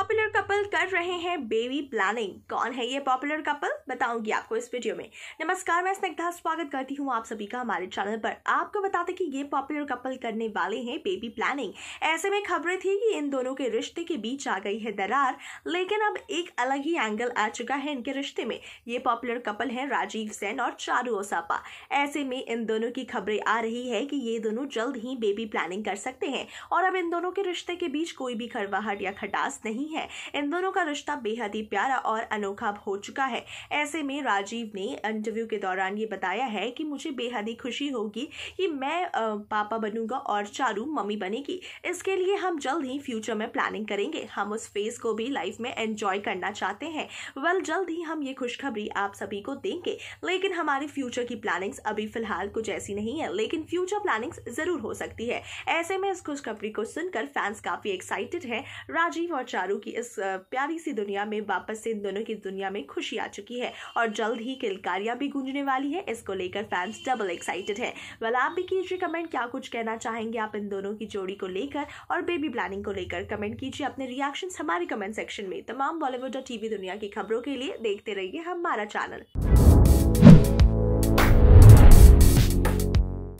popular couple कर रहे हैं बेबी प्लानिंग कौन है ये पॉपुलर कपल बताऊंगी आपको इस वीडियो में नमस्कार मैं स्निग्धा स्वागत करती हूँ आप सभी का हमारे चैनल पर आपको बताते कि ये पॉपुलर कपल करने वाले हैं बेबी प्लानिंग ऐसे में खबरें थी कि इन दोनों के रिश्ते के बीच आ गई है दरार लेकिन अब एक अलग ही एंगल आ चुका है इनके रिश्ते में ये पॉपुलर कपल है राजीव सैन और चारू ओसापा ऐसे में इन दोनों की खबरें आ रही है कि ये दोनों जल्द ही बेबी प्लानिंग कर सकते हैं और अब इन दोनों के रिश्ते के बीच कोई भी खरवाहट या खटास नहीं नहीं है इन दोनों का रिश्ता बेहद ही प्यारा और अनोखा हो चुका है ऐसे में राजीव ने इंटरव्यू के दौरान ये बताया है कि मुझे बेहद ही खुशी होगी कि मैं पापा बनूंगा और चारू मम्मी बनेगी इसके लिए हम जल्द ही फ्यूचर में प्लानिंग करेंगे हम उस फेज को भी लाइफ में एंजॉय करना चाहते हैं वेल जल्द ही हम ये खुशखबरी आप सभी को देंगे लेकिन हमारे फ्यूचर की प्लानिंग्स अभी फिलहाल कुछ ऐसी नहीं है लेकिन फ्यूचर प्लानिंग्स जरूर हो सकती है ऐसे में इस खुशखबरी को सुनकर फैंस काफी एक्साइटेड हैं राजीव और चारू की इस प्यारी सी दुनिया में वापस से इन दोनों की दुनिया में खुशी आ चुकी है और जल्द ही किलकारियां भी गूंजने वाली है इसको लेकर फैंस डबल एक्साइटेड है वेल आप भी कीजिए कमेंट क्या कुछ कहना चाहेंगे आप इन दोनों की जोड़ी को लेकर और बेबी प्लानिंग को लेकर कमेंट कीजिए अपने रिएक्शन हमारे कमेंट सेक्शन में तमाम बॉलीवुड और टीवी दुनिया की खबरों के लिए देखते रहिए हमारा चैनल